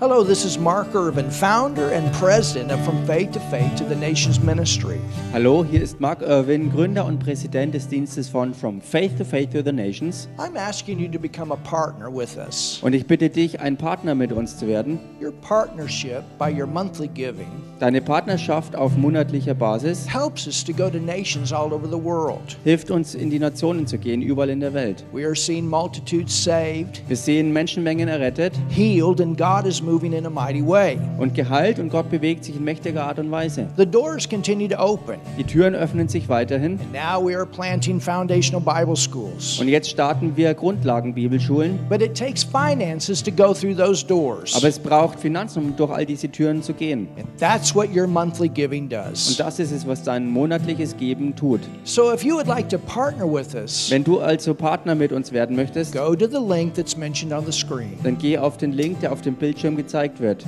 Hello, this is Mark Irvin, founder and president of From Faith to Faith to the Nations Ministry. Hallo, hier ist Mark Irvin, Gründer und Präsident des Dienstes von From Faith to Faith to the Nations. I'm asking you to become a partner with us. Und ich bitte dich, ein Partner mit uns zu werden. Your partnership by your monthly giving. Deine Partnerschaft auf monatlicher Basis helps us to go to nations all over the world. Hilft uns in die Nationen zu gehen, überall in der Welt. We are seeing multitudes saved. Wir sehen Menschenmengen errettet. Healed and God is moving moving in a mighty way. Und geheilt und Gott bewegt sich in mächtiger Art und Weise. The doors continue to open. Die Türen öffnen sich weiterhin. And now we are planting foundational Bible schools. Und jetzt starten wir Grundlagenbibelschulen. But it takes finances to go through those doors. Aber es braucht Finanzen, um durch all diese Türen zu gehen. And that's what your monthly giving does. Und das ist es, was dein monatliches Geben tut. So if you would like to partner with us, wenn du also Partner mit uns werden möchtest, go to the link that's mentioned on the screen. Dann geh auf den Link, der auf dem Bildschirm gezeigt wird.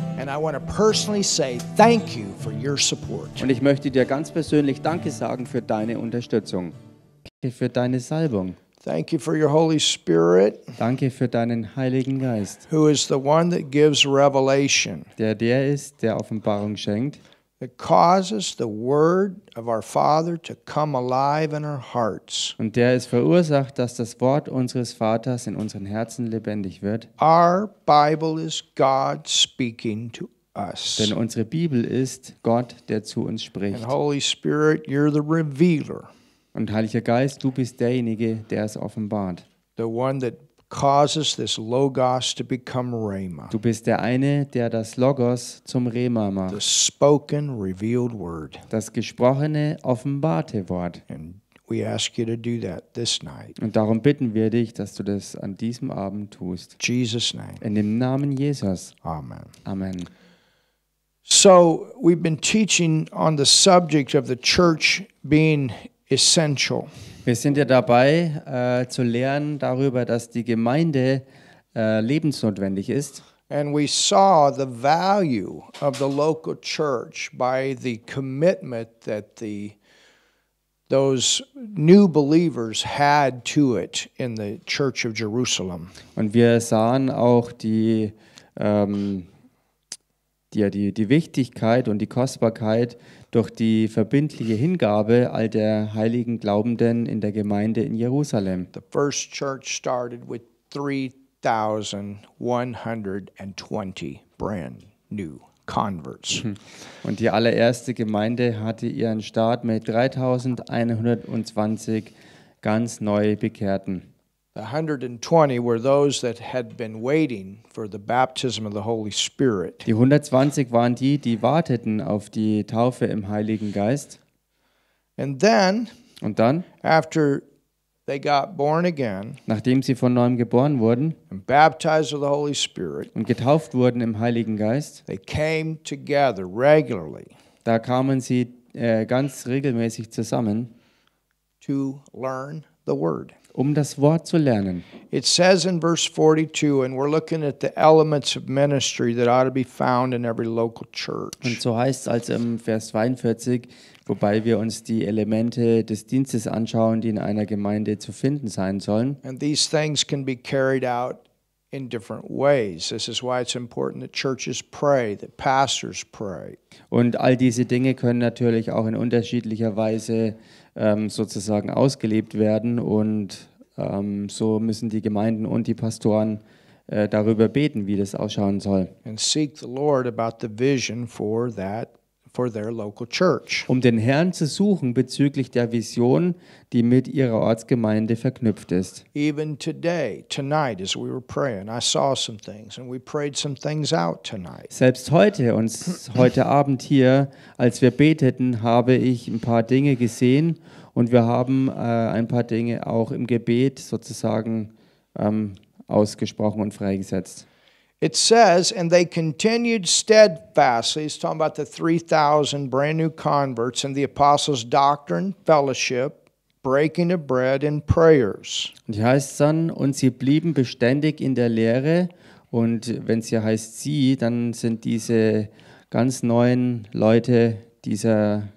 Und ich möchte dir ganz persönlich Danke sagen für deine Unterstützung. Danke für deine Salbung. Thank you for your Holy Spirit. Danke für deinen Heiligen Geist. Who is the one that gives revelation. Der der ist, der Offenbarung schenkt. Und der es verursacht, dass das Wort unseres Vaters in unseren Herzen lebendig wird. Our Bible is God speaking to us. Denn unsere Bibel ist Gott, der zu uns spricht. And Holy Spirit, you're the revealer. Und Heiliger Geist, du bist derjenige, der es offenbart. The one that causes this logos to become rhema. Du bist der eine, der das Logos zum Rema macht. The spoken revealed word. Das gesprochene offenbarte Wort. And we ask you to do that this night. Und darum bitten wir dich, dass du das an diesem Abend tust. Jesus name. In dem Namen Jesus. Amen. Amen. So we've been teaching on the subject of the church being essential. Wir sind ja dabei äh, zu lernen darüber, dass die Gemeinde äh, lebensnotwendig ist. And we saw the value of the local church by the commitment that the those new believers had to it in the church of Jerusalem. Und wir sahen auch die ähm, die, die, die Wichtigkeit und die Kostbarkeit durch die verbindliche Hingabe all der heiligen Glaubenden in der Gemeinde in Jerusalem. The first church started with 3120 brand new converts. Mhm. Und die allererste Gemeinde hatte ihren Start mit 3120 ganz neu bekehrten. The 120 were those that had been waiting for the baptism of the Holy Spirit. Die 120 waren die, die warteten auf die Taufe im Heiligen Geist. And then Und dann after they got born again, nachdem sie von neuem geboren wurden and baptized with the Holy Spirit, und getauft wurden im Heiligen Geist, they came together regularly. Da kamen sie äh, ganz regelmäßig zusammen to learn the word um das Wort zu lernen. It says in verse 42 and we're looking at the elements of ministry that ought to be found in every local church. Und so heißt es als im Vers 42, wobei wir uns die Elemente des Dienstes anschauen, die in einer Gemeinde zu finden sein sollen. And these things can be carried out in different ways. This is why it's important that churches pray, that pastors pray. Und all diese Dinge können natürlich auch in unterschiedlicher Weise ähm, sozusagen ausgelebt werden. Und ähm, so müssen die Gemeinden und die Pastoren äh, darüber beten, wie das ausschauen soll. And seek the Lord about the vision for that for their local church. Um den Herrn zu suchen bezüglich der Vision, die mit ihrer Ortsgemeinde verknüpft ist. Even today, tonight as we were praying, I saw some things and we prayed some things out tonight. Selbst heute und heute Abend hier, als wir beteten, habe ich ein paar Dinge gesehen und wir haben äh, ein paar Dinge auch im Gebet sozusagen ähm, ausgesprochen und freigesetzt. It says, and they continued steadfastly. He's talking about the 3,000 brand new converts in the apostles' doctrine, fellowship, breaking of bread, and prayers. Und hier heißt es dann, und sie blieben beständig in der Lehre. Und wenn es hier heißt sie, dann sind diese ganz neuen Leute dieser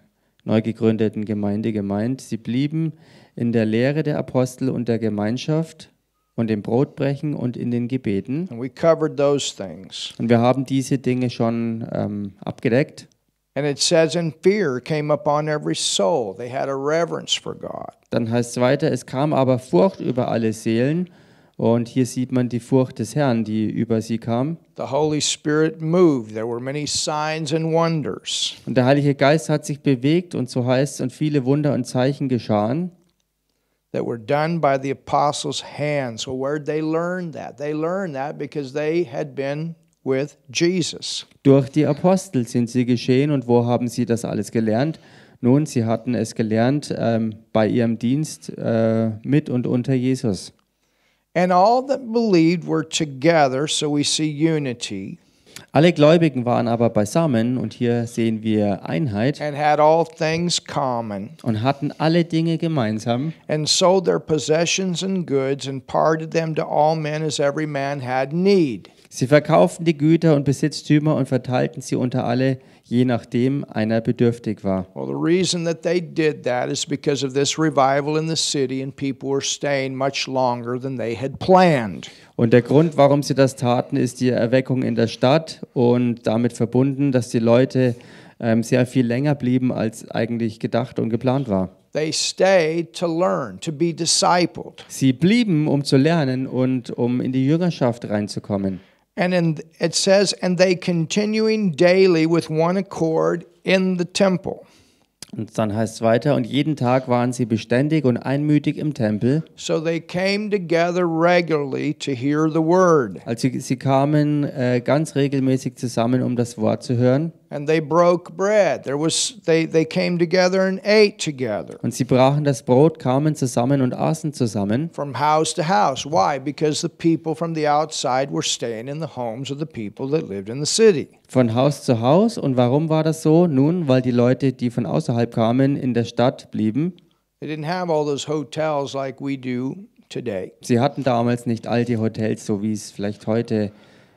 neu gegründeten Gemeinde gemeint. Sie blieben in der Lehre der Apostel und der Gemeinschaft und im Brotbrechen und in den Gebeten. Und wir haben diese Dinge schon ähm, abgedeckt. And it says, and fear came upon every soul. They had a reverence for God. Dann heißt es weiter, es kam aber Furcht über alle Seelen. Und hier sieht man die Furcht des Herrn, die über sie kam. The Holy Spirit moved. There were many signs and wonders. Und der Heilige Geist hat sich bewegt und so heißt es, und viele Wunder und Zeichen geschahen. that were done by the apostles' hands. So, where'd they learn that? They learned that because they had been with Jesus. Durch die Apostel sind sie geschehen und wo haben sie das alles gelernt? Nun, sie hatten es gelernt ähm, bei ihrem Dienst äh, mit und unter Jesus. And all that believed were together, so we see unity. Alle Gläubigen waren aber beisammen und hier sehen wir Einheit and had all things common. und hatten alle Dinge gemeinsam and sold their possessions and goods and parted them to all men as every man had need. Sie verkauften die Güter und Besitztümer und verteilten sie unter alle je nachdem einer bedürftig war. Well, the reason that they did that is because of this revival in the city and people were staying much longer than they had planned. Und der Grund, warum sie das taten, ist die Erweckung in der Stadt und damit verbunden, dass die Leute ähm, sehr viel länger blieben, als eigentlich gedacht und geplant war. They stayed to learn, to be discipled. Sie blieben, um zu lernen und um in die Jüngerschaft reinzukommen. And in, it says, and they continuing daily with one accord in the temple. Und dann heißt es weiter, und jeden Tag waren sie beständig und einmütig im Tempel. So they came together regularly to hear the word. Also sie kamen äh, ganz regelmäßig zusammen, um das Wort zu hören. Und sie brachen das Brot, kamen zusammen und aßen zusammen. From house to house. Why? Because the people from the outside were staying in the homes of the people that lived in the city von Haus zu Haus. Und warum war das so? Nun, weil die Leute, die von außerhalb kamen, in der Stadt blieben. Sie hatten damals nicht all die Hotels, so wie es vielleicht heute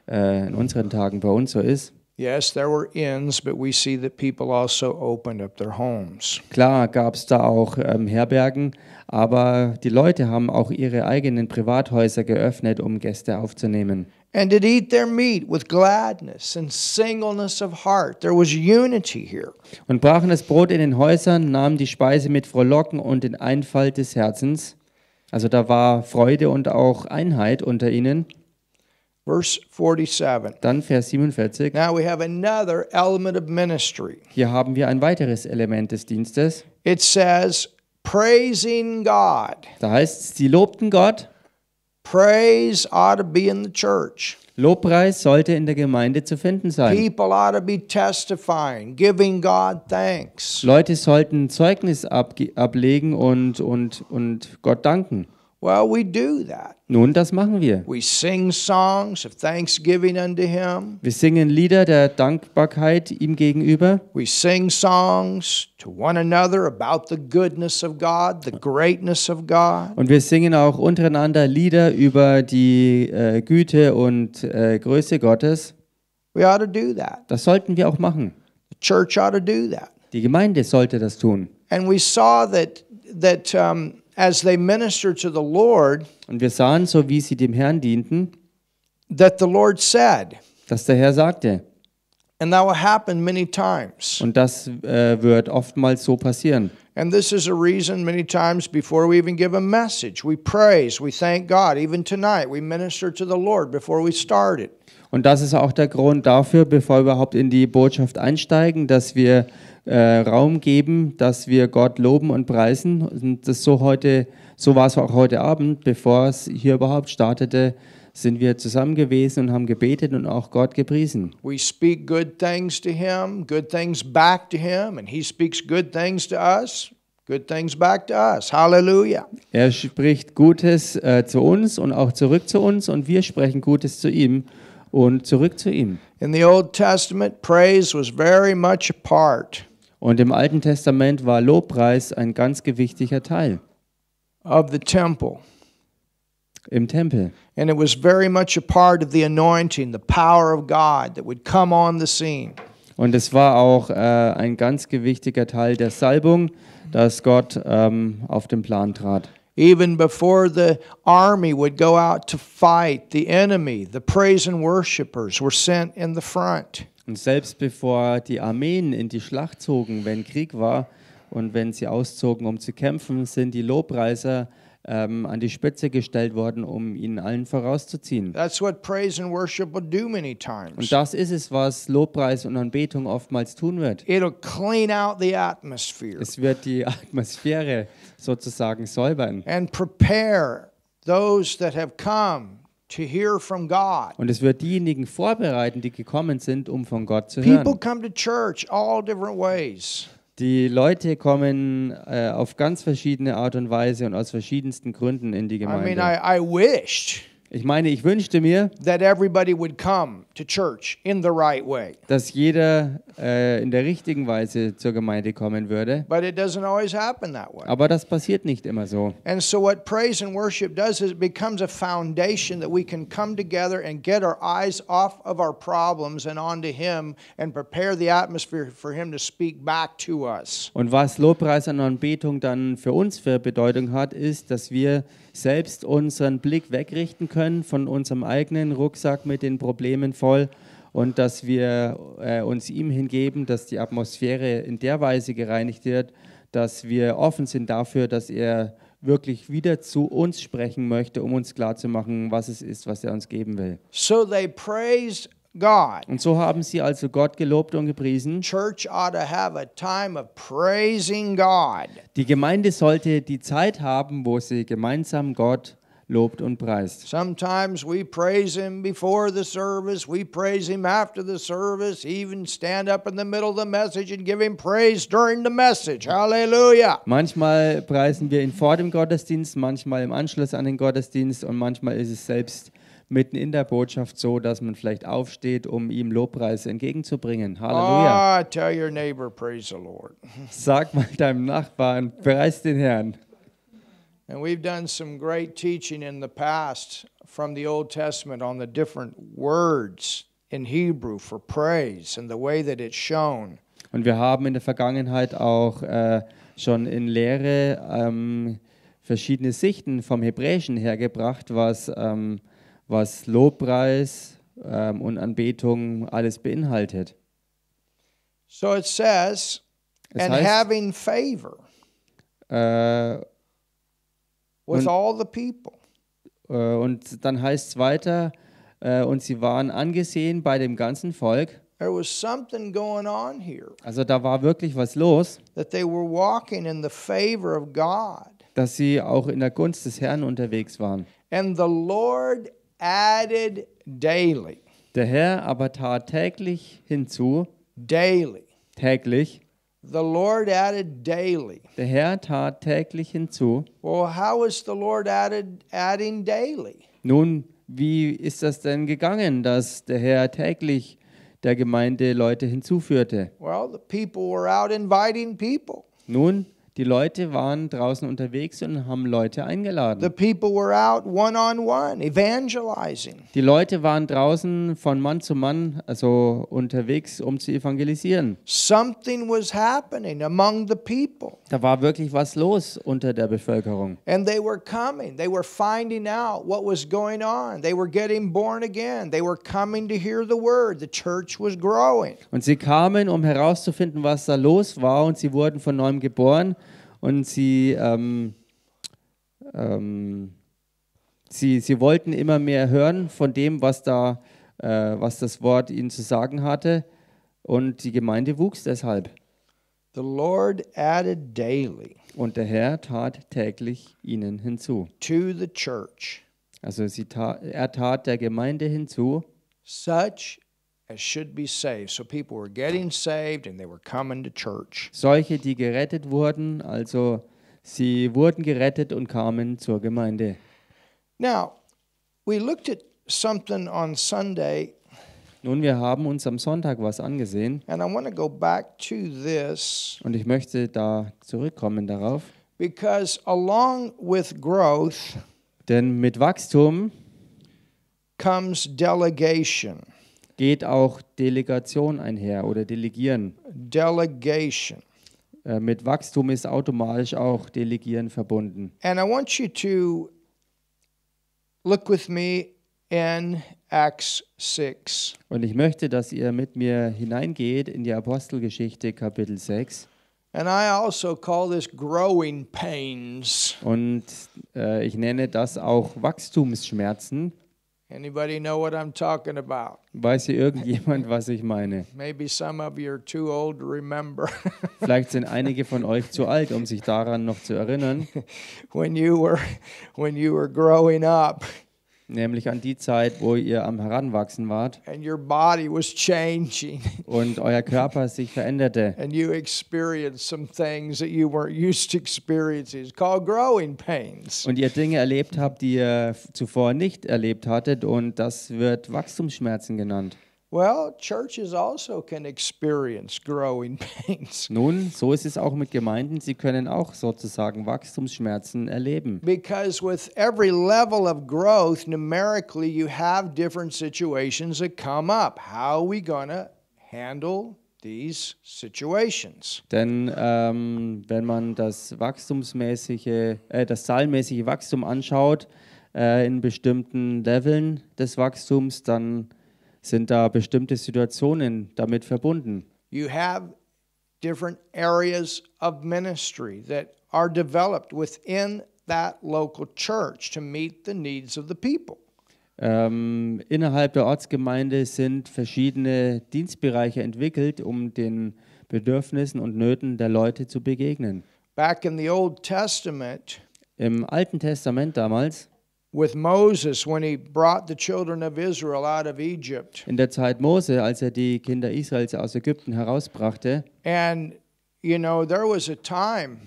äh, in unseren Tagen bei uns so ist. Yes, there were inns, but we see that people also opened up their homes. Klar, gab es da auch ähm, Herbergen, aber die Leute haben auch ihre eigenen Privathäuser geöffnet, um Gäste aufzunehmen and did eat their meat with gladness and singleness of heart. There was unity here. Und brachen das Brot in den Häusern, nahmen die Speise mit Frohlocken und in Einfalt des Herzens. Also da war Freude und auch Einheit unter ihnen. Verse 47. Dann Vers 47. Now we have another element of ministry. Hier haben wir ein weiteres Element des Dienstes. It says praising God. Da heißt es, sie lobten Gott. Praise ought to be in the church. Lobpreis sollte in der Gemeinde zu finden sein. People ought to be testifying, giving God thanks. Leute sollten Zeugnis ablegen und, und, und Gott danken. Well, we do that. Nun, das machen wir. We sing songs of thanksgiving unto him. Wir singen Lieder der Dankbarkeit ihm gegenüber. We sing songs to one another about the goodness of God, the greatness of God. Und wir singen auch untereinander Lieder über die äh, Güte und äh, Größe Gottes. We ought to do that. Das sollten wir auch machen. The church ought to do that. Die Gemeinde sollte das tun. And we saw that that um, as they ministered to the Lord, und wir sahen so wie sie dem Herrn dienten, that the Lord said, dass der Herr sagte, And that will happen many times. Und das äh, wird oftmals so passieren. And this is a reason many times before we even give a message, we praise, we thank God. Even tonight, we minister to the Lord before we start it. Und das ist auch der Grund dafür, bevor wir überhaupt in die Botschaft einsteigen, dass wir äh, Raum geben, dass wir Gott loben und preisen. Und das so heute, so war es auch heute Abend, bevor es hier überhaupt startete, sind wir zusammen gewesen und haben gebetet und auch Gott gepriesen. We speak good things to him, good things back to him and he speaks good things to us. Good things back to us. Hallelujah. Er spricht Gutes äh, zu uns und auch zurück zu uns und wir sprechen Gutes zu ihm und zurück zu ihm. In the Old Testament praise was very much a part. Und im Alten Testament war Lobpreis ein ganz gewichtiger Teil of the temple im Tempel. And it was very much a part of the anointing, the power of God that would come on the scene. Und es war auch äh, ein ganz gewichtiger Teil der Salbung, dass Gott ähm, auf den Plan trat. Even before the army would go out to fight the enemy, the praise and worshipers were sent in the front. Und selbst bevor die Armeen in die Schlacht zogen, wenn Krieg war und wenn sie auszogen, um zu kämpfen, sind die Lobpreiser ähm, an die Spitze gestellt worden, um ihnen allen vorauszuziehen. That's what praise and worship will do many times. Und das ist es, was Lobpreis und Anbetung oftmals tun wird. It'll clean out the atmosphere. Es wird die Atmosphäre sozusagen säubern. And prepare those that have come to hear from God. Und es wird diejenigen vorbereiten, die gekommen sind, um von Gott zu hören. People come to church all different ways. Die Leute kommen äh, auf ganz verschiedene Art und Weise und aus verschiedensten Gründen in die Gemeinde. I mean, I, I wished ich meine, ich wünschte mir, that everybody would come to church in the right way. dass jeder äh, in der richtigen Weise zur Gemeinde kommen würde. But it doesn't always happen that way. Aber das passiert nicht immer so. And so what praise and worship does is it becomes a foundation that we can come together and get our eyes off of our problems and onto him and prepare the atmosphere for him to speak back to us. Und was Lobpreis und Anbetung dann für uns für Bedeutung hat, ist, dass wir selbst unseren Blick wegrichten können von unserem eigenen Rucksack mit den Problemen voll und dass wir äh, uns ihm hingeben, dass die Atmosphäre in der Weise gereinigt wird, dass wir offen sind dafür, dass er wirklich wieder zu uns sprechen möchte, um uns klarzumachen, was es ist, was er uns geben will. So they praised God. Und so haben sie also Gott gelobt und gepriesen. Church ought to have a time of praising God. Die Gemeinde sollte die Zeit haben, wo sie gemeinsam Gott lobt und preist. Sometimes we praise him before the service, we praise him after the service, even stand up in the middle of the message and give him praise during the message. Hallelujah. Manchmal preisen wir ihn vor dem Gottesdienst, manchmal im Anschluss an den Gottesdienst und manchmal ist es selbst mitten in der Botschaft so, dass man vielleicht aufsteht, um ihm Lobpreis entgegenzubringen. Halleluja. Oh, tell your neighbor, praise the Lord. Sag mal deinem Nachbarn, preis den Herrn. And we've done some great teaching in the past from the Old Testament on the different words in Hebrew for praise and the way that it's shown. Und wir haben in der Vergangenheit auch äh, schon in Lehre ähm, verschiedene Sichten vom Hebräischen hergebracht, was ähm, was Lobpreis ähm, und Anbetung alles beinhaltet. So it says, es and heißt, having favor äh, with und, all the people. Äh, und dann heißt es weiter, äh, und sie waren angesehen bei dem ganzen Volk. There was something going on here. Also da war wirklich was los. That they were walking in the favor of God. Dass sie auch in der Gunst des Herrn unterwegs waren. And the Lord added daily. Der Herr aber tat täglich hinzu. Daily. Täglich. The Lord added daily. Der Herr tat täglich hinzu. Well, how is the Lord added, adding daily? Nun, wie ist das denn gegangen, dass der Herr täglich der Gemeinde Leute hinzuführte? Well, the people were out inviting people. Nun, die Leute waren draußen unterwegs und haben Leute eingeladen. The people were out one on one evangelizing. Die Leute waren draußen von Mann zu Mann, also unterwegs, um zu evangelisieren. Something was happening among the people. Da war wirklich was los unter der Bevölkerung. And they were coming. They were finding out what was going on. They were getting born again. They were coming to hear the word. The church was growing. Und sie kamen, um herauszufinden, was da los war und sie wurden von neuem geboren und sie, ähm, ähm, sie, sie wollten immer mehr hören von dem, was, da, äh, was das Wort ihnen zu sagen hatte und die Gemeinde wuchs deshalb. The Lord added daily und der Herr tat täglich ihnen hinzu. To the church. Also ta er tat der Gemeinde hinzu. Such should be saved. So people were getting saved and they were coming to church. Solche, die gerettet wurden, also sie wurden gerettet und kamen zur Gemeinde. Now, we looked at something on Sunday. Nun, wir haben uns am Sonntag was angesehen. And I want to go back to this. Und ich möchte da zurückkommen darauf. Because along with growth, denn mit Wachstum comes delegation geht auch Delegation einher oder Delegieren. Delegation. Äh, mit Wachstum ist automatisch auch Delegieren verbunden. And I want you to look with me in Acts 6. Und ich möchte, dass ihr mit mir hineingeht in die Apostelgeschichte Kapitel 6. And I also call this growing pains. Und äh, ich nenne das auch Wachstumsschmerzen. Anybody know what I'm talking about? Weiß hier irgendjemand, was ich meine? Maybe some of you are too old to remember. Vielleicht sind einige von euch zu alt, um sich daran noch zu erinnern. When you were when you were growing up nämlich an die Zeit, wo ihr am Heranwachsen wart. Und euer Körper sich veränderte. Und ihr Dinge erlebt habt, die ihr zuvor nicht erlebt hattet und das wird Wachstumsschmerzen genannt. Well, churches also can experience growing pains. Nun, so ist es auch mit Gemeinden, sie können auch sozusagen Wachstumsschmerzen erleben. Because with every level of growth numerically you have different situations that come up. How are we gonna handle these situations? Denn ähm, wenn man das wachstumsmäßige äh, das zahlenmäßige Wachstum anschaut, äh, in bestimmten Leveln des Wachstums, dann sind da bestimmte Situationen damit verbunden. You have different areas of ministry that are developed within that local church to meet the needs of the people. Ähm, innerhalb der Ortsgemeinde sind verschiedene Dienstbereiche entwickelt, um den Bedürfnissen und Nöten der Leute zu begegnen. Back in the Old Testament, Im Alten Testament damals in der Zeit Mose, als er die Kinder Israels aus Ägypten herausbrachte. And you know, there was a time.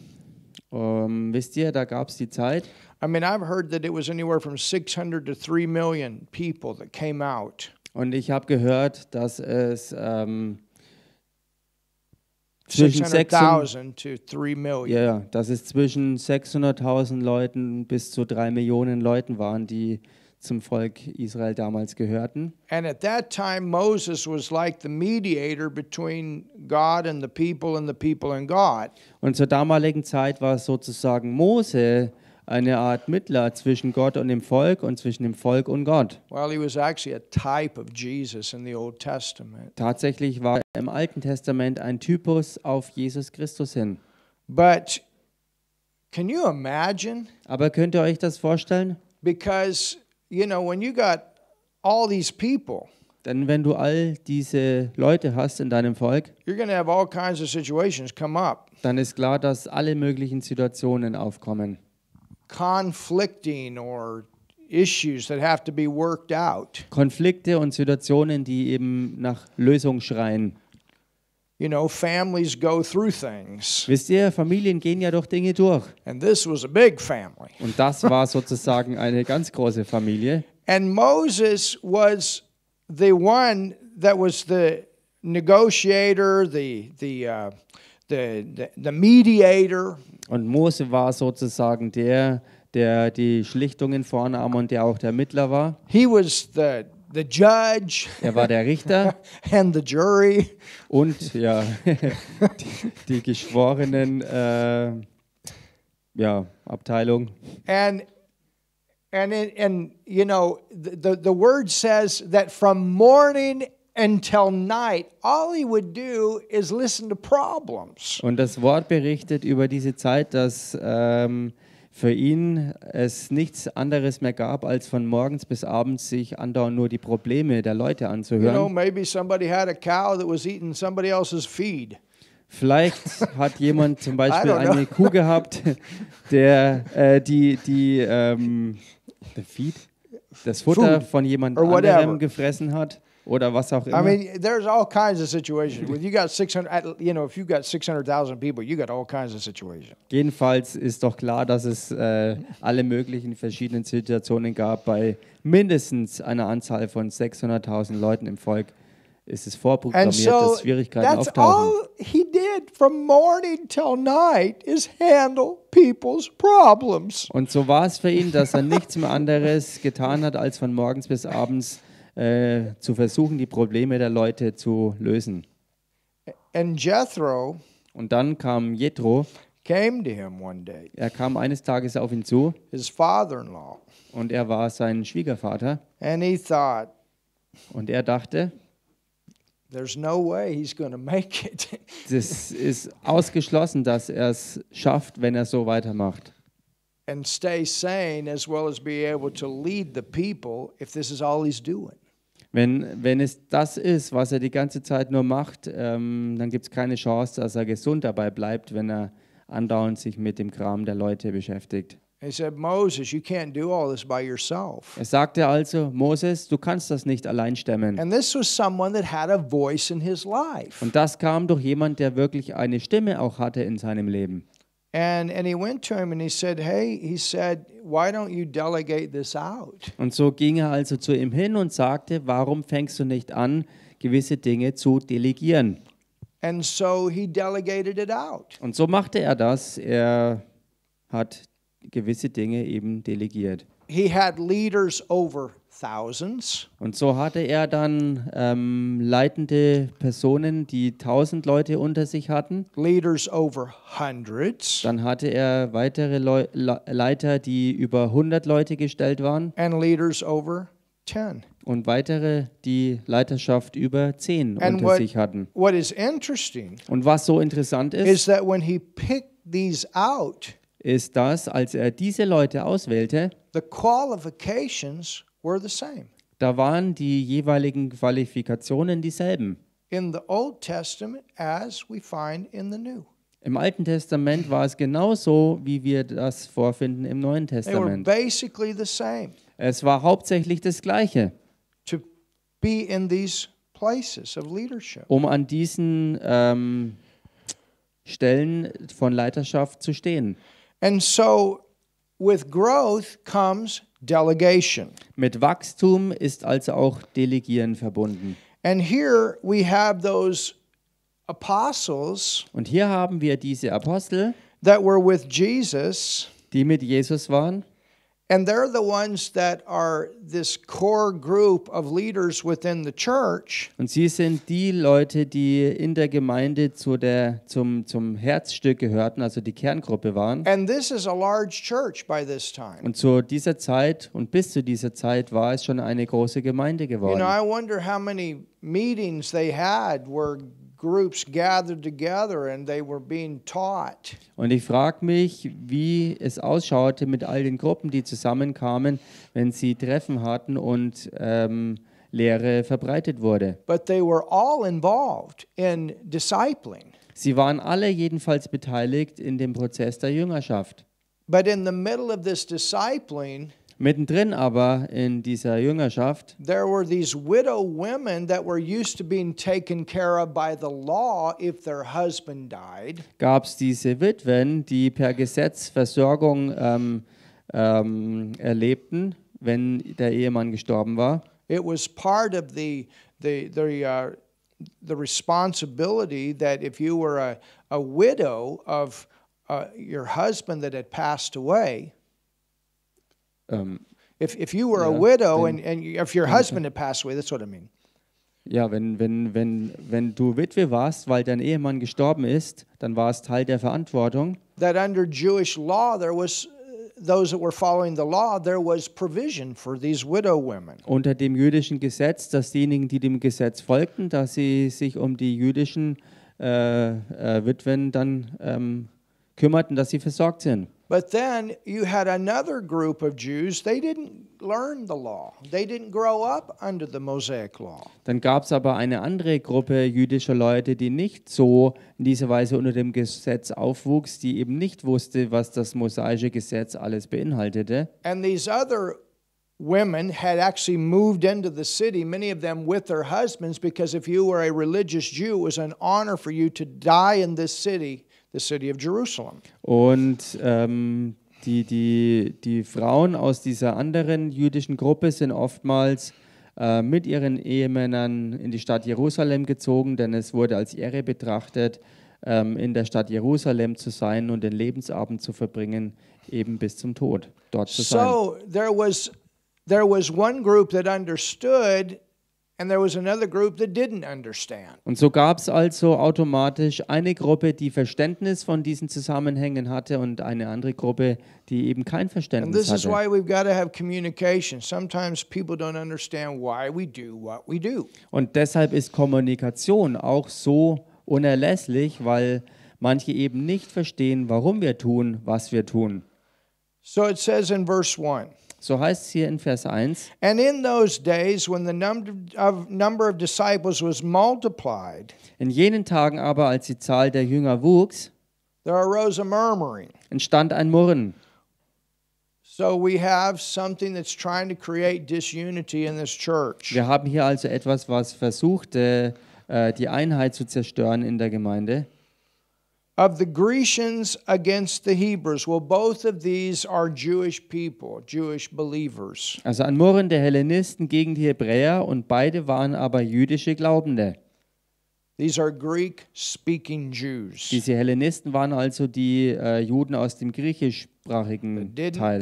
Um, ähm, wisst ihr, da gab es die Zeit. I mean, I've heard that it was anywhere from 600 to 3 million people that came out. Und ich habe gehört, dass es ähm, zwischen 600.000 ja, dass es zwischen 600.000 Leuten bis zu 3 Millionen Leuten waren, die zum Volk Israel damals gehörten. And at that time Moses was like the mediator between God and the people and the people and God. Und zur damaligen Zeit war sozusagen Mose eine Art Mittler zwischen Gott und dem Volk und zwischen dem Volk und Gott. Tatsächlich war er im Alten Testament ein Typus auf Jesus Christus hin. But can you imagine? Aber könnt ihr euch das vorstellen? Because you know when you got all these people denn wenn du all diese Leute hast in deinem Volk, dann ist klar, dass alle möglichen Situationen aufkommen conflicting or issues that have to be worked out. Konflikte und Situationen, die eben nach Lösung schreien. You know, families go through things. Wisst ihr, Familien gehen ja durch Dinge durch. And this was a big family. Und das war sozusagen eine ganz große Familie. And Moses was the one that was the negotiator, the the uh, the, the, the mediator. Und Mose war sozusagen der, der die Schlichtungen vornahm und der auch der Mittler war. He was the the judge. Er war der Richter. and the jury. Und ja, die, die geschworenen äh, ja, Abteilung. And and in, and you know the the word says that from morning until night, all he would do is listen to problems. Und das Wort berichtet über diese Zeit, dass ähm, für ihn es nichts anderes mehr gab, als von morgens bis abends sich andauernd nur die Probleme der Leute anzuhören. You know, maybe somebody had a cow that was eating somebody else's feed. Vielleicht hat jemand zum Beispiel eine Kuh gehabt, der äh, die die ähm, feed, das Futter Food von jemand anderem whatever. gefressen hat oder was auch immer. I mean, there's all kinds of situations. When you got 600, you know, if you got 600,000 people, you got all kinds of situations. Jedenfalls ist doch klar, dass es äh, alle möglichen verschiedenen Situationen gab. Bei mindestens einer Anzahl von 600.000 Leuten im Volk ist es vorprogrammiert, so, dass Schwierigkeiten that's auftauchen. All he did from morning till night is handle people's problems. Und so war es für ihn, dass er nichts mehr anderes getan hat, als von morgens bis abends äh, zu versuchen, die Probleme der Leute zu lösen. And Jethro Und dann kam Jethro. Came to him one day. Er kam eines Tages auf ihn zu. His father-in-law. Und er war sein Schwiegervater. And he thought, Und er dachte, There's no way he's going make it. das ist ausgeschlossen, dass er es schafft, wenn er so weitermacht. And stay sane as well as be able to lead the people if this is all he's doing. Wenn, wenn es das ist, was er die ganze Zeit nur macht, ähm, dann gibt es keine Chance, dass er gesund dabei bleibt, wenn er andauernd sich mit dem Kram der Leute beschäftigt. Er sagte also, Moses, du kannst das nicht allein stemmen. Und das kam durch jemand, der wirklich eine Stimme auch hatte in seinem Leben. And, and he went to him and he said, "Hey," he said, "Why don't you delegate this out?" Und so ging er also zu ihm hin und sagte, "Warum fängst du nicht an, gewisse Dinge zu delegieren?" And so he delegated it out. Und so machte er das. Er hat gewisse Dinge eben delegiert. He had leaders over und so hatte er dann ähm, leitende Personen, die tausend Leute unter sich hatten. Dann hatte er weitere Leu Le Leiter, die über hundert Leute gestellt waren. Und weitere, die Leiterschaft über zehn unter what, sich hatten. Und was so interessant ist, ist, dass when he picked out, ist das, als er diese Leute auswählte, the qualifications were the same. Da waren die jeweiligen Qualifikationen dieselben. In the Old Testament as we find in the New. Im Alten Testament war es genauso, wie wir das vorfinden im Neuen Testament. They were basically the same. Es war hauptsächlich das gleiche. To be in these places of leadership. Um an diesen ähm, Stellen von Leiterschaft zu stehen. And so With growth comes delegation. Mit Wachstum ist also auch Delegieren verbunden. And here we have those apostles. Und hier haben wir diese Apostel, that were with Jesus, die mit Jesus waren. And they're the ones that are this core group of leaders within the church. Und sie sind die Leute, die in der Gemeinde zu der zum zum Herzstück gehörten, also die Kerngruppe waren. And this is a large church by this time. Und zu dieser Zeit und bis zu dieser Zeit war es schon eine große Gemeinde geworden. You know, I wonder how many meetings they had where groups gathered together and they were being taught. Und ich frage mich, wie es ausschaute mit all den Gruppen, die zusammenkamen, wenn sie Treffen hatten und ähm, Lehre verbreitet wurde. But they were all involved in discipling. Sie waren alle jedenfalls beteiligt in dem Prozess der Jüngerschaft. But in the middle of this discipling Mittendrin aber in dieser Jüngerschaft there were these widow women that were used to being taken care of by the law if their husband died. gab es diese Witwen, die per Gesetz Versorgung ähm, ähm, erlebten, wenn der Ehemann gestorben war. It was part of the the the uh, the responsibility that if you were a, a widow of uh, your husband that had passed away. Ähm, if, if you were ja, a widow wenn, and, and if your husband had passed away, that's what I mean. Ja, wenn, wenn, wenn, wenn du Witwe warst, weil dein Ehemann gestorben ist, dann war es Teil der Verantwortung. That under Jewish law there was those that were following the law, there was provision for these widow women. Unter dem jüdischen Gesetz, dass diejenigen, die dem Gesetz folgten, dass sie sich um die jüdischen äh, äh, Witwen dann ähm, kümmerten, dass sie versorgt sind. But then you had another group of Jews, they didn't learn the law. They didn't grow up under the Mosaic law. Dann gab es aber eine andere Gruppe jüdischer Leute, die nicht so in dieser Weise unter dem Gesetz aufwuchs, die eben nicht wusste, was das mosaische Gesetz alles beinhaltete. And these other women had actually moved into the city, many of them with their husbands, because if you were a religious Jew, it was an honor for you to die in this city. the city of Jerusalem. Und ähm, die, die, die Frauen aus dieser anderen jüdischen Gruppe sind oftmals äh, mit ihren Ehemännern in die Stadt Jerusalem gezogen, denn es wurde als Ehre betrachtet, ähm, in der Stadt Jerusalem zu sein und den Lebensabend zu verbringen, eben bis zum Tod dort zu sein. So there was there was one group that understood und so gab es also automatisch eine Gruppe, die Verständnis von diesen Zusammenhängen hatte und eine andere Gruppe, die eben kein Verständnis hatte. Und deshalb ist Kommunikation auch so unerlässlich, weil manche eben nicht verstehen, warum wir tun, was wir tun. So it says in verse 1. So heißt es hier in Vers 1. And in those days when the number of, number of disciples was multiplied, in jenen Tagen aber, als die Zahl der Jünger wuchs, there arose a murmuring. entstand ein Murren. So we have something that's trying to create disunity in this church. Wir haben hier also etwas, was versucht, äh, die Einheit zu zerstören in der Gemeinde of the Grecians against the Hebrews. Well, both of these are Jewish people, Jewish believers. Also ein Murren der Hellenisten gegen die Hebräer und beide waren aber jüdische Glaubende. These are Greek speaking Jews. Diese Hellenisten waren also die äh, Juden aus dem griechisch englischsprachigen Teil,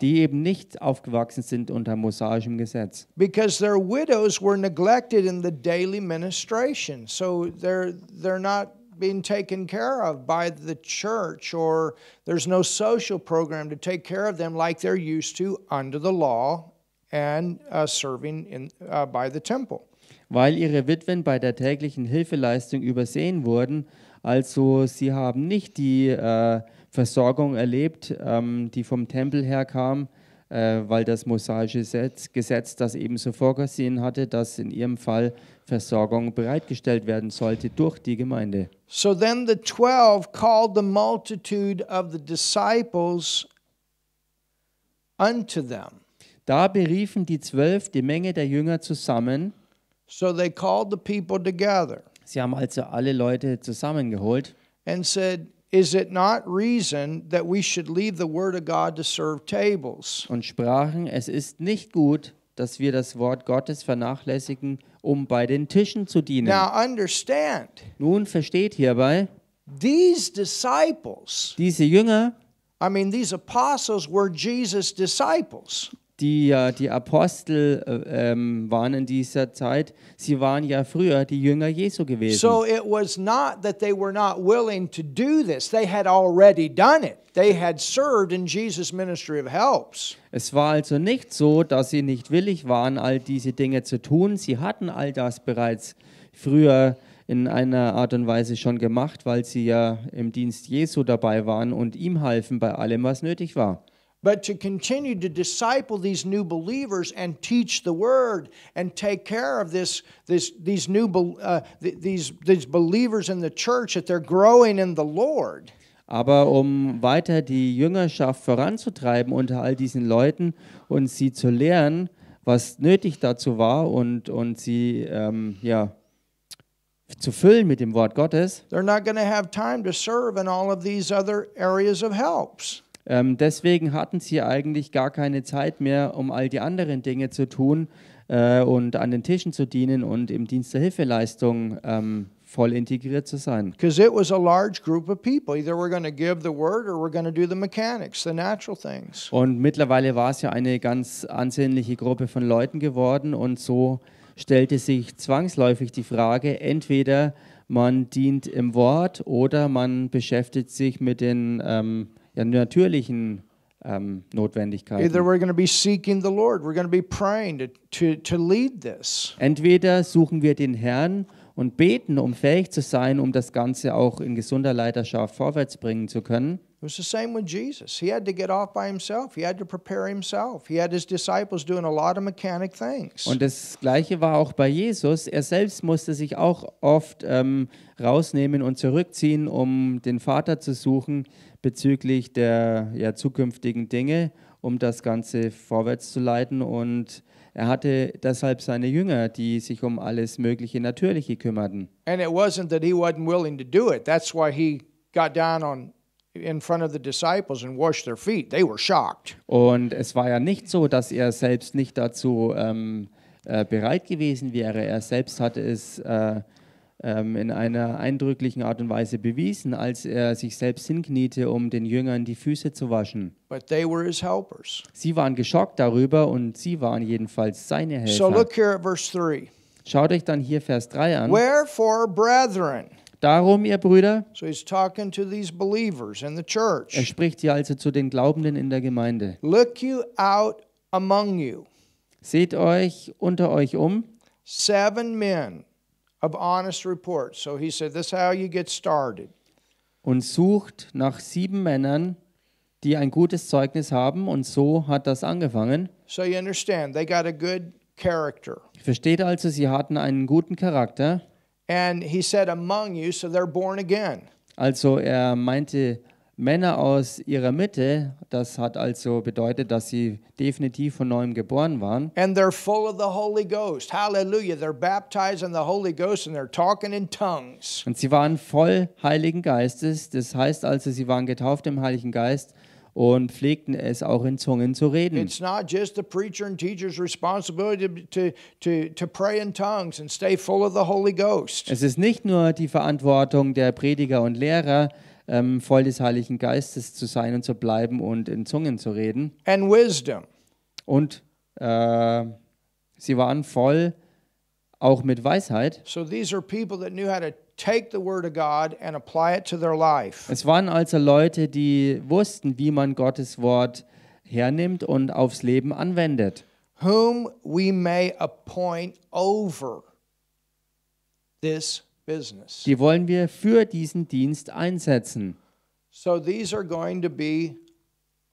die eben nicht aufgewachsen sind unter mosaischem Gesetz. Because their widows were neglected in the daily ministration, so they're they're not being taken care of by the church or there's no social program to take care of them like they're used to under the law and uh, serving in, uh, by the temple. Weil ihre Witwen bei der täglichen Hilfeleistung übersehen wurden, also sie haben nicht die äh, Versorgung erlebt, ähm, die vom Tempel herkam, äh, weil das mosaische Gesetz, Gesetz das so vorgesehen hatte, dass in ihrem Fall Versorgung bereitgestellt werden sollte durch die Gemeinde. So then the 12 called the multitude of the disciples unto them. Da beriefen die zwölf die Menge der Jünger zusammen. So they called the people together. Sie haben also alle Leute zusammengeholt. And said, is it not reason that we should leave the word of God to serve tables? Und sprachen, es ist nicht gut, dass wir das Wort Gottes vernachlässigen, um bei den Tischen zu dienen. Now understand. Nun versteht hierbei, these disciples, diese Jünger, I mean these apostles were Jesus disciples die ja die Apostel äh, ähm, waren in dieser Zeit, sie waren ja früher die Jünger Jesu gewesen. So it was not that they were not willing to do this. They had already done it. They had served in Jesus ministry of helps. Es war also nicht so, dass sie nicht willig waren, all diese Dinge zu tun. Sie hatten all das bereits früher in einer Art und Weise schon gemacht, weil sie ja im Dienst Jesu dabei waren und ihm halfen bei allem, was nötig war. but to continue to disciple these new believers and teach the word and take care of this, this these new uh, these these believers in the church that they're growing in the Lord. Aber um weiter die Jüngerschaft voranzutreiben unter all diesen Leuten und sie zu lehren, was nötig dazu war und, und sie ähm, ja, zu füllen mit dem Wort Gottes. They're not going to have time to serve in all of these other areas of helps. Ähm, deswegen hatten sie eigentlich gar keine Zeit mehr, um all die anderen Dinge zu tun äh, und an den Tischen zu dienen und im Dienst der Hilfeleistung ähm, voll integriert zu sein. Because it was a large group of people. Either we're going to give the word or we're going to do the mechanics, the natural things. Und mittlerweile war es ja eine ganz ansehnliche Gruppe von Leuten geworden und so stellte sich zwangsläufig die Frage, entweder man dient im Wort oder man beschäftigt sich mit den ähm, ja, natürlichen ähm, Notwendigkeiten. Entweder suchen wir den Herrn und beten, um fähig zu sein, um das Ganze auch in gesunder Leiterschaft vorwärts bringen zu können. It was the same with Jesus. He had to get off by himself. He had to prepare himself. He had his disciples doing a lot of mechanic things. Und das gleiche war auch bei Jesus. Er selbst musste sich auch oft ähm, rausnehmen und zurückziehen, um den Vater zu suchen bezüglich der ja, zukünftigen Dinge, um das Ganze vorwärts zu leiten. Und er hatte deshalb seine Jünger, die sich um alles Mögliche Natürliche kümmerten. And it wasn't that he wasn't willing to do it. That's why he got down on in front of the disciples and washed their feet. They were shocked. Und es war ja nicht so, dass er selbst nicht dazu ähm, äh, bereit gewesen wäre. Er selbst hatte es äh, ähm, in einer eindrücklichen Art und Weise bewiesen, als er sich selbst hinkniete, um den Jüngern die Füße zu waschen. But they were his helpers. Sie waren geschockt darüber und sie waren jedenfalls seine Helfer. So look here at verse 3. Schaut euch dann hier Vers 3 an. Wherefore, brethren, darum, ihr Brüder, so he's talking to these believers in the church. er spricht hier also zu den Glaubenden in der Gemeinde. Look you out among you. Seht euch unter euch um. Seven men of honest report. So he said, this is how you get started. Und sucht nach sieben Männern, die ein gutes Zeugnis haben. Und so hat das angefangen. So you understand, they got a good character. Versteht also, sie hatten einen guten Charakter. And he said, among you, so they're born again. Also er meinte Männer aus ihrer Mitte, das hat also bedeutet, dass sie definitiv von neuem geboren waren. And they're full of the Holy Ghost. Hallelujah. They're baptized in the Holy Ghost and they're talking in tongues. Und sie waren voll Heiligen Geistes, das heißt also, sie waren getauft im Heiligen Geist und pflegten es auch in Zungen zu reden. It's not just the preacher and teacher's responsibility to, to, to pray in tongues and stay full of the Holy Ghost. Es ist nicht nur die Verantwortung der Prediger und Lehrer, ähm, voll des Heiligen Geistes zu sein und zu bleiben und in Zungen zu reden. And wisdom. Und äh, sie waren voll auch mit Weisheit. So these are people that knew how to es waren also Leute, die wussten, wie man Gottes Wort hernimmt und aufs Leben anwendet. Whom we may appoint over this business. Die wollen wir für diesen Dienst einsetzen. So these are going to be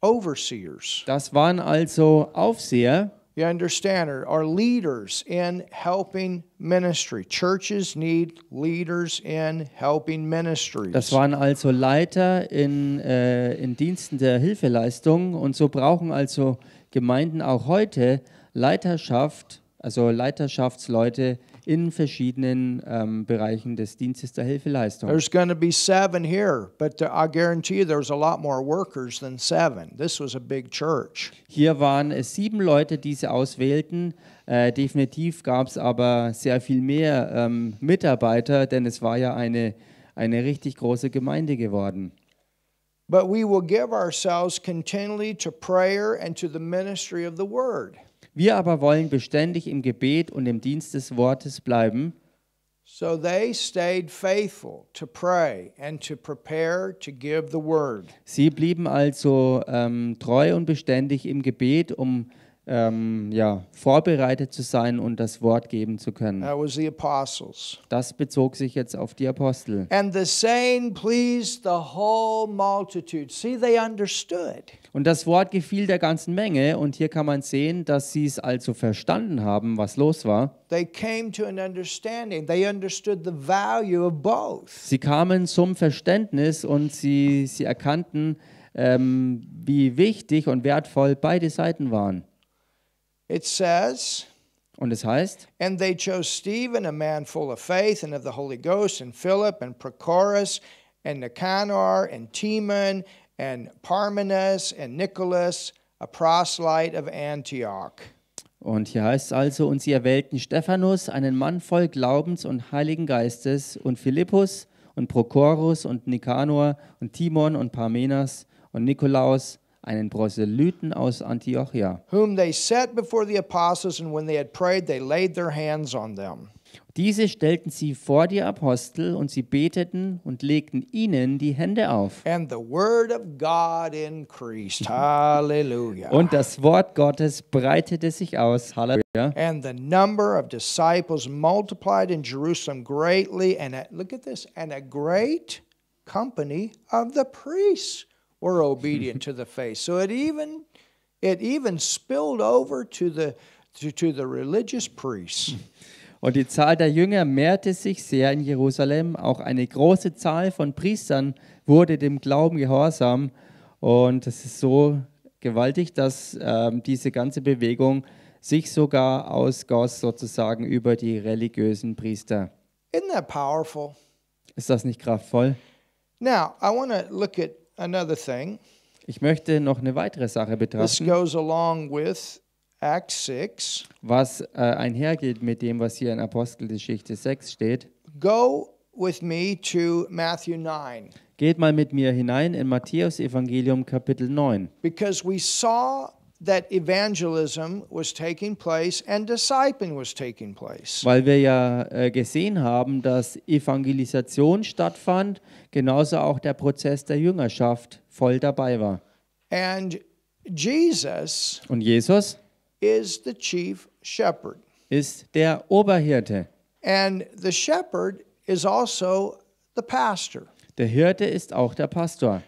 overseers. Das waren also Aufseher you understand, are, are leaders in helping ministry. Churches need leaders in helping ministries. Das waren also Leiter in, äh, in Diensten der Hilfeleistung und so brauchen also Gemeinden auch heute Leiterschaft, also Leiterschaftsleute, in verschiedenen ähm, Bereichen des Dienstes der Hilfeleistung. There's going to be seven here, but uh, I guarantee you there's a lot more workers than seven. This was a big church. Hier waren es sieben Leute, die sie auswählten. Äh, definitiv gab es aber sehr viel mehr ähm, Mitarbeiter, denn es war ja eine, eine richtig große Gemeinde geworden. But we will give ourselves continually to prayer and to the ministry of the word. Wir aber wollen beständig im Gebet und im Dienst des Wortes bleiben. So they stayed faithful to pray and to prepare to give the word. Sie blieben also ähm, treu und beständig im Gebet, um ähm, ja, vorbereitet zu sein und das Wort geben zu können. Das bezog sich jetzt auf die Apostel. Und das Wort gefiel der ganzen Menge und hier kann man sehen, dass sie es also verstanden haben, was los war. Sie kamen zum Verständnis und sie, sie erkannten, ähm, wie wichtig und wertvoll beide Seiten waren. It says, und es heißt, and they chose Stephen, a man full of faith and of the Holy Ghost, and Philip and Prochorus and Nicanor and Timon and Parmenas and Nicholas, a proselyte of Antioch. Und hier heißt es also, und sie erwählten Stephanus, einen Mann voll Glaubens und Heiligen Geistes, und Philippus und Prochorus und Nikanor und Timon und Parmenas und Nikolaus einen Proselyten aus Antiochia. whom they set before the apostles, and when they had prayed, they laid their hands on them. Diese stellten sie vor die Apostel und sie beteten und legten ihnen die Hände auf. And the word of God increased. Hallelujah. Und das Wort Gottes breitete sich aus. Halleluja. And the number of disciples multiplied in Jerusalem greatly, and a, look at this, and a great company of the priests were obedient to the faith. So it even it even spilled over to the to, to the religious priests. Und die Zahl der Jünger mehrte sich sehr in Jerusalem. Auch eine große Zahl von Priestern wurde dem Glauben gehorsam. Und es ist so gewaltig, dass ähm, diese ganze Bewegung sich sogar ausgoss sozusagen über die religiösen Priester. Isn't that powerful? Ist das nicht kraftvoll? Now, I want to look at another thing. Ich möchte noch eine weitere Sache betrachten. This goes along with Act 6. Was äh, einhergeht mit dem, was hier in Apostelgeschichte 6 steht. Go with me to Matthew 9. Geht mal mit mir hinein in Matthäus Evangelium Kapitel 9. Because we saw that evangelism was taking place and discipling was taking place. Weil wir ja äh, gesehen haben, dass Evangelisation stattfand, genauso auch der Prozess der Jüngerschaft voll dabei war. And Jesus Und Jesus is the chief shepherd. Ist der Oberhirte. And the shepherd is also the pastor. Der Hirte ist auch der Pastor.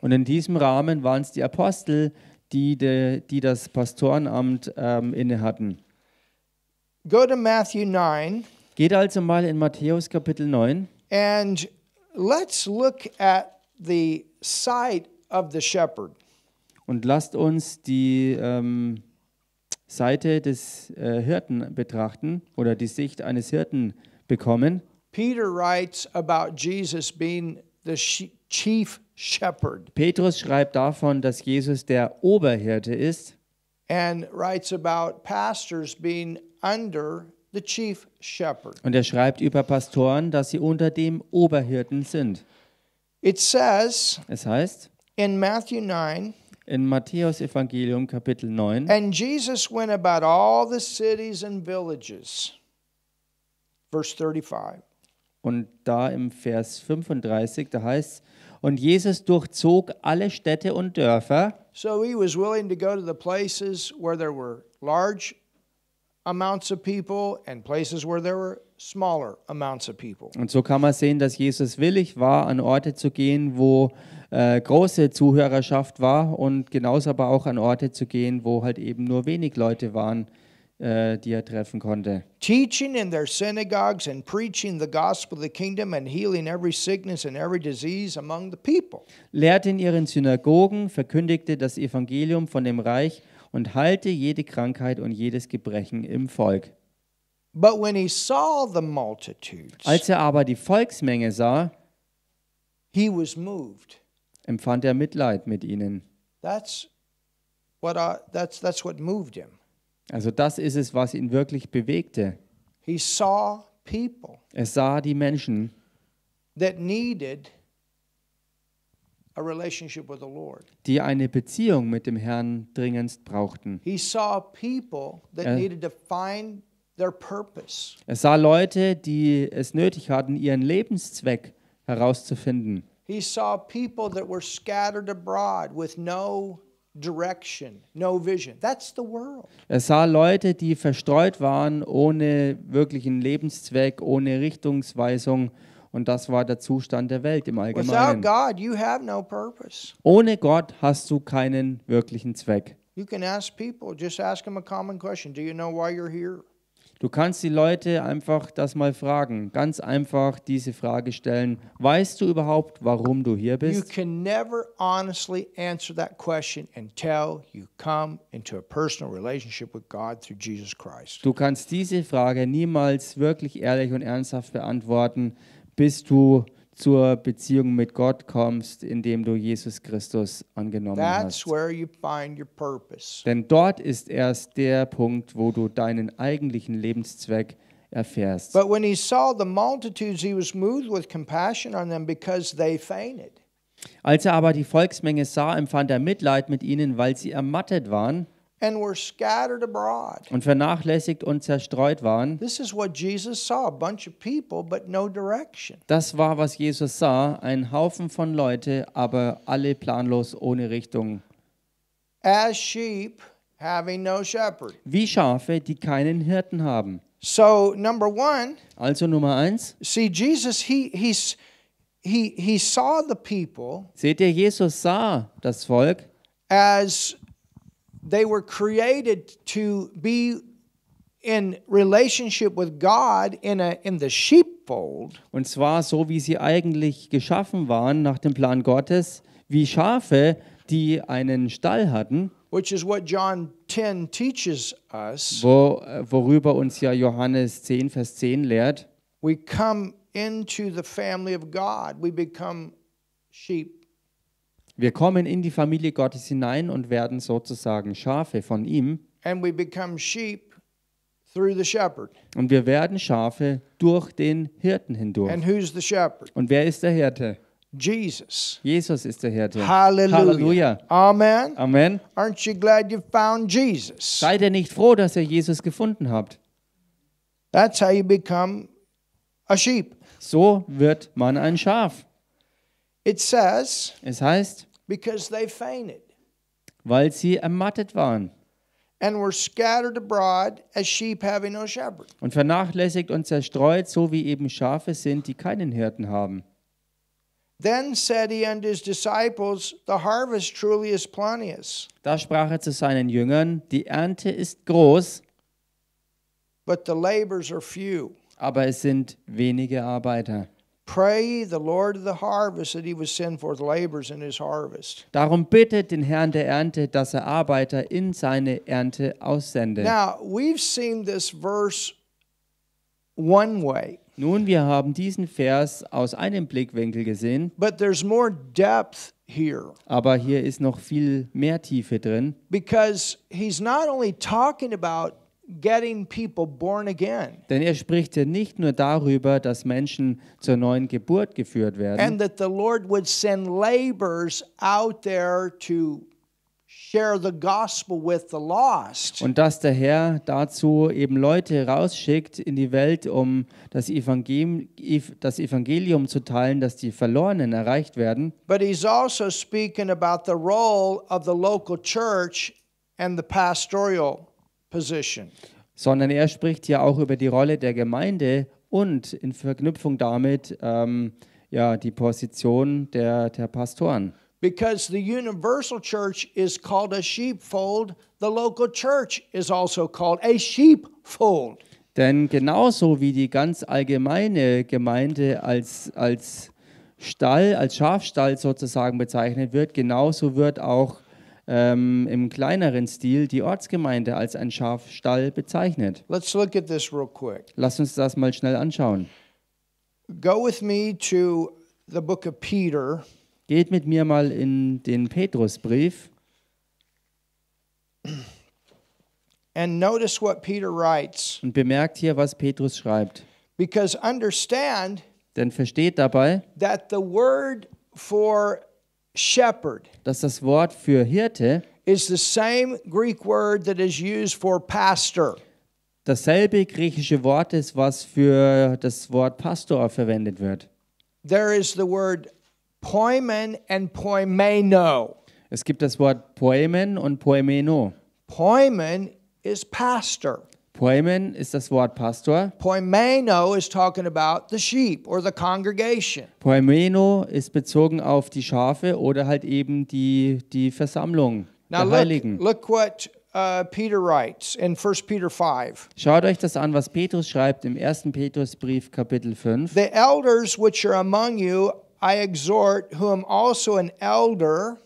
Und in diesem Rahmen waren es die Apostel, die, de, die das Pastorenamt ähm, innehatten. Go to Matthew 9. Geht also mal in Matthäus Kapitel 9. And let's look at the side of the shepherd. Und lasst uns die ähm, Seite des äh, Hirten betrachten oder die Sicht eines Hirten bekommen. Peter writes about Jesus being the chief shepherd. Petrus schreibt davon, dass Jesus der Oberhirte ist. And writes about pastors being under the chief shepherd. Und er schreibt über Pastoren, dass sie unter dem Oberhirten sind. It says es heißt in Matthew 9 in Matthäus Evangelium Kapitel 9. And Jesus went about all the cities and villages. Verse 35. Und da im Vers 35, da heißt und Jesus durchzog alle Städte und Dörfer. So he was willing to go to the places where there were large amounts of people and places where there were smaller amounts of people. Und so kann man sehen, dass Jesus willig war, an Orte zu gehen, wo äh, große Zuhörerschaft war und genauso aber auch an Orte zu gehen, wo halt eben nur wenig Leute waren, äh, die er treffen konnte. Teaching in their synagogues and preaching the gospel of the kingdom and healing every sickness and every disease among the people. Lehrte in ihren Synagogen, verkündigte das Evangelium von dem Reich und heilte jede Krankheit und jedes Gebrechen im Volk. But when he saw the multitudes, als er aber die Volksmenge sah, he was moved empfand er Mitleid mit ihnen. That's what I, that's, that's what moved him. Also das ist es, was ihn wirklich bewegte. He saw people er sah die Menschen, that needed a relationship with the Lord. die eine Beziehung mit dem Herrn dringendst brauchten. He saw people that Er- needed to find their purpose. Er sah Leute, die es nötig hatten, ihren Lebenszweck herauszufinden. He saw people that were scattered abroad with no direction, no vision. That's the world. Er sah Leute, die verstreut waren, ohne wirklichen Lebenszweck, ohne Richtungsweisung. Und das war der Zustand der Welt im Allgemeinen. God, no ohne Gott hast du keinen wirklichen Zweck. You can ask people, just ask them a common question. Do you know why you're here? Du kannst die Leute einfach das mal fragen, ganz einfach diese Frage stellen. Weißt du überhaupt, warum du hier bist? You can never honestly answer that question until you come into a personal relationship with God through Jesus Christ. Du kannst diese Frage niemals wirklich ehrlich und ernsthaft beantworten, bis du zur Beziehung mit Gott kommst, indem du Jesus Christus angenommen That's hast. where you find your purpose. Denn dort ist erst der Punkt, wo du deinen eigentlichen Lebenszweck erfährst. But when he saw the multitudes, he was moved with compassion on them because they fainted. Als er aber die Volksmenge sah, empfand er Mitleid mit ihnen, weil sie ermattet waren und vernachlässigt und zerstreut waren. Das war was Jesus sah, ein Haufen von Leute, aber alle planlos ohne Richtung. Wie Schafe, die keinen Hirten haben. So number one, also Nummer eins. See Jesus, he he's he he saw the people. Seht ihr, Jesus sah das Volk. As They were created to be in relationship with God in, a, in the sheepfold. Und zwar so wie sie eigentlich geschaffen waren nach dem Plan Gottes, wie Schafe, die einen Stall hatten. Which is what John 10 teaches us. Wo, worüber uns ja Johannes 10 Vers 10 lehrt. We come into the family of God. We become sheep. Wir kommen in die Familie Gottes hinein und werden sozusagen Schafe von ihm. And we become sheep through the shepherd. Und wir werden Schafe durch den Hirten hindurch. And who's the shepherd? Und wer ist der Hirte? Jesus. Jesus ist der Hirte. Halleluja. Halleluja. Amen. Amen. Aren't you glad you found Jesus? Seid ihr nicht froh, dass ihr Jesus gefunden habt? That's how you become a sheep. So wird man ein Schaf. It says, es heißt, because they fainted. Weil sie ermattet waren. And were scattered abroad as sheep having no shepherd. Und vernachlässigt und zerstreut, so wie eben Schafe sind, die keinen Hirten haben. Then said he unto his disciples, The harvest truly is plenteous. Da sprach er zu seinen Jüngern, die Ernte ist groß, but the labors are few. aber es sind wenige Arbeiter. Pray the Lord of the harvest that he would send forth laborers in his harvest. Darum bittet den Herrn der Ernte, dass er Arbeiter in seine Ernte aussende. Now, we've seen this verse one way. Nun, wir haben diesen Vers aus einem Blickwinkel gesehen. But there's more depth here. Aber hier ist noch viel mehr Tiefe drin. Because he's not only talking about Getting people born again. Denn er spricht ja nicht nur darüber, dass Menschen zur neuen Geburt geführt werden. And that the Lord would send laborers out there to share the gospel with the lost. Und dass der Herr dazu eben Leute rausschickt in die Welt, um das Evangelium, das Evangelium zu teilen, dass die Verlorenen erreicht werden. But he's also speaking about the role of the local church and the pastoral position. Sondern er spricht ja auch über die Rolle der Gemeinde und in Verknüpfung damit ähm, ja, die Position der, der Pastoren. Because the universal church is called a sheepfold, the local church is also called a sheepfold. Denn genauso wie die ganz allgemeine Gemeinde als, als Stall, als Schafstall sozusagen bezeichnet wird, genauso wird auch ähm, im kleineren Stil die Ortsgemeinde als ein Schafstall bezeichnet. Let's look at this real quick. Lass uns das mal schnell anschauen. Go with me to the book of Peter. Geht mit mir mal in den Petrusbrief. And notice what Peter writes. Und bemerkt hier, was Petrus schreibt. Because understand, denn versteht dabei, that the word for shepherd. Dass das Wort für Hirte is the same Greek word that is used for pastor. Dasselbe griechische Wort ist, was für das Wort Pastor verwendet wird. There is the word poimen and poimeno. Es gibt das Wort poimen und poimeno. Poimen is pastor. Poimen ist das Wort Pastor. Poimeno is talking about the sheep or the congregation. Poimeno ist bezogen auf die Schafe oder halt eben die, die Versammlung Now der look, Heiligen. look what uh, Peter writes in 1 Peter 5. Schaut euch das an, was Petrus schreibt im 1. Petrusbrief Kapitel 5. The elders which are among you I exhort who also an elder.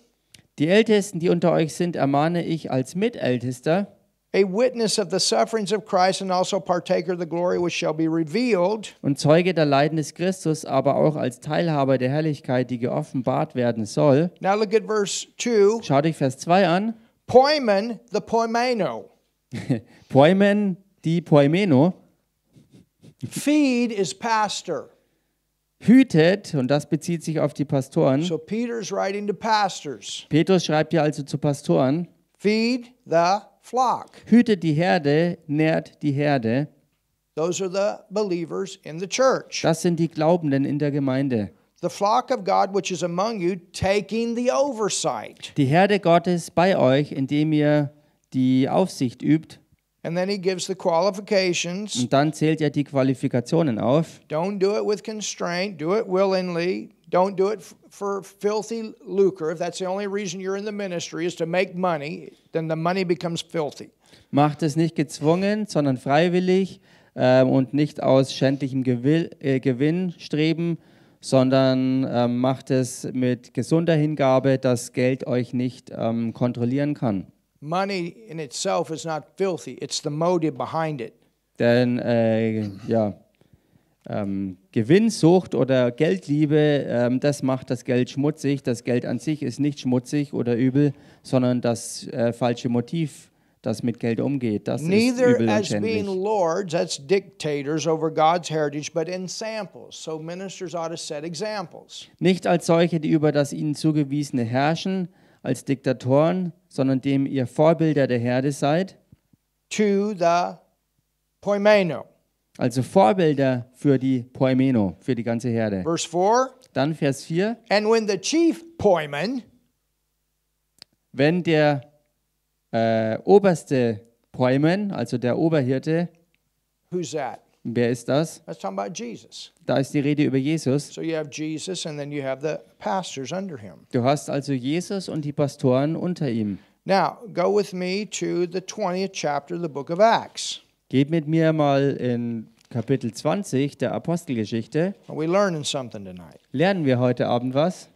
Die Ältesten, die unter euch sind, ermahne ich als Mitältester a witness of the sufferings of Christ and also partaker of the glory which shall be revealed. Und Zeuge der Leiden des Christus, aber auch als Teilhaber der Herrlichkeit, die geoffenbart werden soll. Now look at verse 2. Schaut euch Vers 2 an. Poimen, the poimeno. Poimen, die poimeno. Feed is pastor. Hütet, und das bezieht sich auf die Pastoren. So Peter's writing to pastors. Petrus schreibt ja also zu Pastoren. Feed the flock. Hütet die Herde, nährt die Herde. Those are the believers in the church. Das sind die Glaubenden in der Gemeinde. The flock of God which is among you taking the oversight. Die Herde Gottes bei euch, indem ihr die Aufsicht übt. And then he gives the qualifications. Und dann zählt er die Qualifikationen auf. Don't do it with constraint, do it willingly. Don't do it for filthy lucre. If that's the only reason you're in the ministry is to make money, then the money becomes filthy. Macht es nicht gezwungen, sondern freiwillig ähm, und nicht aus schändlichem Gewill, äh, Gewinn streben, sondern ähm, macht es mit gesunder Hingabe, dass Geld euch nicht ähm, kontrollieren kann. Money in itself is not filthy. It's the motive behind it. Denn äh, ja ähm, Gewinnsucht oder Geldliebe, ähm, das macht das Geld schmutzig. Das Geld an sich ist nicht schmutzig oder übel, sondern das äh, falsche Motiv, das mit Geld umgeht, das Neither ist übel as being lords, that's dictators over God's heritage, but in samples. So ministers ought to set examples. Nicht als solche, die über das ihnen zugewiesene herrschen, als Diktatoren, sondern dem ihr Vorbilder der Herde seid. To the poimeno. Also Vorbilder für die Poimeno, für die ganze Herde. Verse 4. Dann Vers 4. And when the chief Poimen, wenn der äh, oberste Poimen, also der Oberhirte, who's that? Wer ist das? That's talking about Jesus. Da ist die Rede über Jesus. So you have Jesus and then you have the pastors under him. Du hast also Jesus und die Pastoren unter ihm. Now, go with me to the 20th chapter of the book of Acts. Geht mit mir mal in Kapitel 20 der Apostelgeschichte. Lernen wir heute Abend was?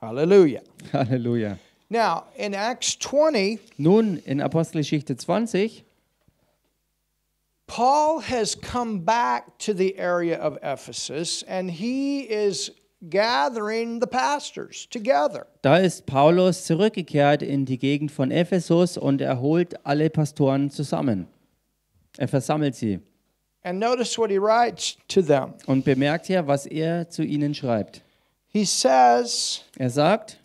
Halleluja. Halleluja. Now, in Acts 20, Nun in Apostelgeschichte 20 Paul has come back to the area of Ephesus and he is gathering the pastors together. Da ist Paulus zurückgekehrt in die Gegend von Ephesus und er holt alle Pastoren zusammen. Er versammelt sie. And notice what he writes to them. Und bemerkt hier, was er zu ihnen schreibt. He says, er sagt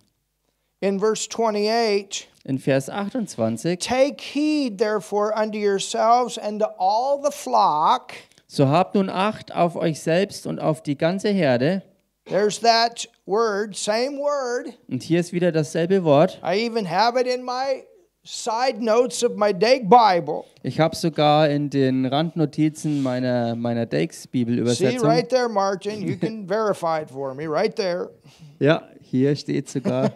in verse 28, in Vers 28, Take heed therefore unto yourselves and to all the flock. So habt nun Acht auf euch selbst und auf die ganze Herde, There's that word, same word. Und hier ist wieder dasselbe Wort. I even have it in my side notes of my Dake Bible. Ich habe sogar in den Randnotizen meiner meiner Dakes Bibelübersetzung. See right there, Martin, you can verify it for me right there. Ja, hier steht sogar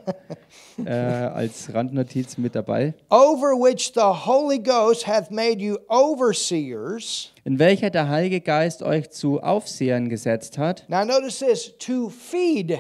äh, als Randnotiz mit dabei. Over which the Holy Ghost hath made you overseers. In welcher der Heilige Geist euch zu Aufsehern gesetzt hat. Now notice this, to feed.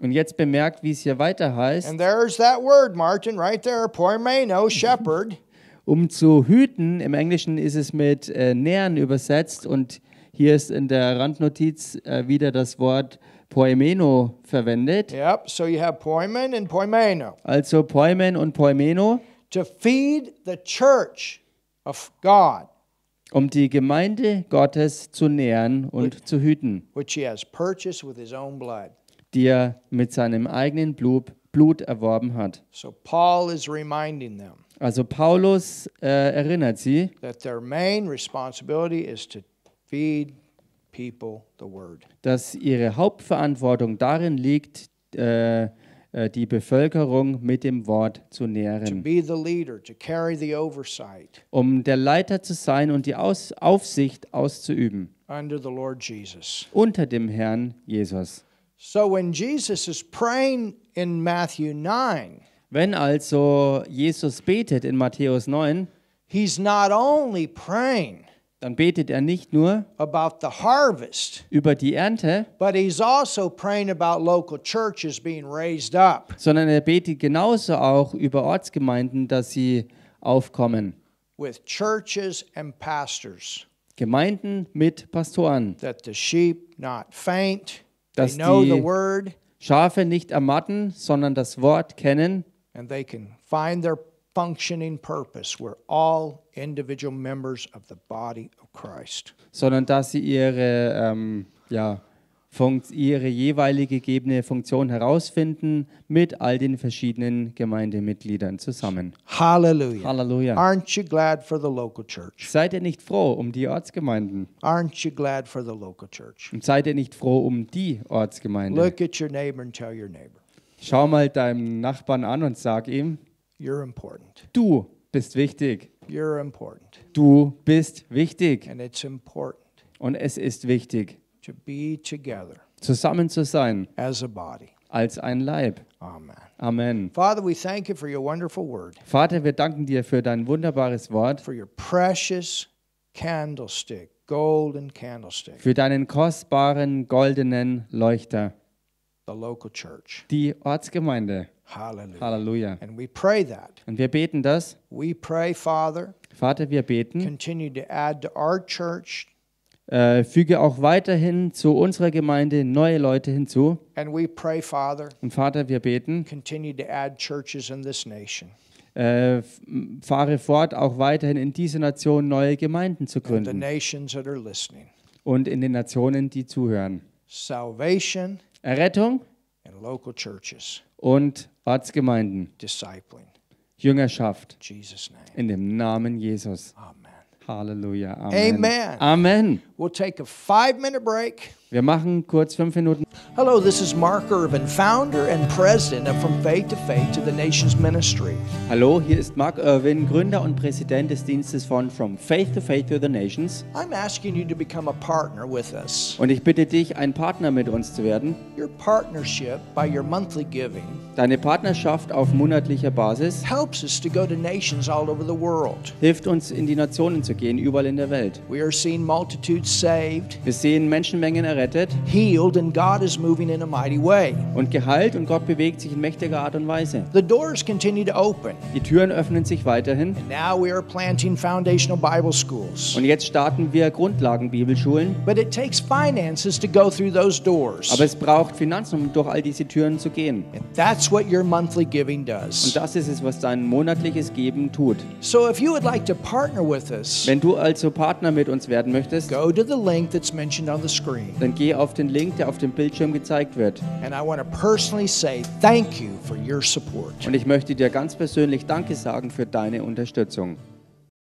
Und jetzt bemerkt, wie es hier weiter heißt. And there's that word, Martin, right there, poimeno, shepherd. um zu hüten, im Englischen ist es mit äh, nähren übersetzt und hier ist in der Randnotiz äh, wieder das Wort äh, poimeno verwendet. Yep, so you have poimen and poimeno. Also poimen und poimeno. To feed the church of God. Um die Gemeinde Gottes zu nähren und which, zu hüten. Which he has purchased with his own blood. Die er mit seinem eigenen Blut, Blut erworben hat. So Paul is reminding them. Also Paulus äh, erinnert sie, that their main responsibility is to feed dass ihre Hauptverantwortung darin liegt, äh, äh, die Bevölkerung mit dem Wort zu nähren. Um der Leiter zu sein und die Aus Aufsicht auszuüben. Unter dem Herrn Jesus. So when Jesus is praying in Matthew 9, wenn also Jesus betet in Matthäus 9, he's not only praying dann betet er nicht nur about the harvest, über die Ernte, but he's also praying about local churches being raised up. sondern er betet genauso auch über Ortsgemeinden, dass sie aufkommen. With churches and pastors, Gemeinden mit Pastoren, that the sheep not faint, dass they know die the word, Schafe nicht ermatten, sondern das Wort kennen and they can find their functioning purpose. We're all individual members of the body of Christ. Sondern dass sie ihre ähm, ja ihre jeweilig gegebene Funktion herausfinden mit all den verschiedenen Gemeindemitgliedern zusammen. Halleluja. Halleluja. Aren't you glad for the local church? Seid ihr nicht froh um die Ortsgemeinden? Aren't you glad for the local church? Und seid ihr nicht froh um die Ortsgemeinde? Look at your neighbor and tell your neighbor. Schau mal deinem Nachbarn an und sag ihm. You're important. Du bist wichtig. You're important. Du bist wichtig. And it's important. Und es ist wichtig, to be together zusammen zu sein as a body. als ein Leib. Amen. Amen. Father, we thank you for your wonderful word. Vater, wir danken dir für dein wunderbares Wort. For your precious candlestick, golden candlestick. Für deinen kostbaren goldenen Leuchter the local church. Die Ortsgemeinde. Hallelujah. Halleluja. And we pray that. Und wir beten das. We pray, Father. Vater, wir beten. Continue to add to our church. Äh, füge auch weiterhin zu unserer Gemeinde neue Leute hinzu. And we pray, Father. Und Vater, wir beten. Continue to add churches in this nation. Äh, fahre fort, auch weiterhin in diese Nation neue Gemeinden zu gründen. Und in den Nationen, die zuhören. Salvation. Errettung and local churches. und Ortsgemeinden. Discipling. Jüngerschaft. Jesus name. In dem Namen Jesus. Amen. Halleluja. Amen. Amen. Amen. We'll take a five minute break. Wir machen kurz fünf Minuten. Hello, this is Mark Irvin, founder and president of From Faith to Faith to the Nations Ministry. Hallo, hier ist Mark Irvin, Gründer und Präsident des Dienstes von From Faith to Faith to the Nations. I'm asking you to become a partner with us. Und ich bitte dich, ein Partner mit uns zu werden. Your partnership by your monthly giving. Deine Partnerschaft auf monatlicher Basis helps us to go to nations all over the world. Hilft uns in die Nationen zu gehen, überall in der Welt. We are seeing multitudes saved. Wir sehen Menschenmengen errettet errettet. Healed and God is moving in a mighty way. Und geheilt und Gott bewegt sich in mächtiger Art und Weise. The doors continue to open. Die Türen öffnen sich weiterhin. And now we are planting foundational Bible schools. Und jetzt starten wir Grundlagenbibelschulen. But it takes finances to go through those doors. Aber es braucht Finanzen, um durch all diese Türen zu gehen. And that's what your monthly giving does. Und das ist es, was dein monatliches Geben tut. So if you would like to partner with us, wenn du also Partner mit uns werden möchtest, go to the link that's mentioned on the screen dann geh auf den Link, der auf dem Bildschirm gezeigt wird. Und ich möchte dir ganz persönlich Danke sagen für deine Unterstützung.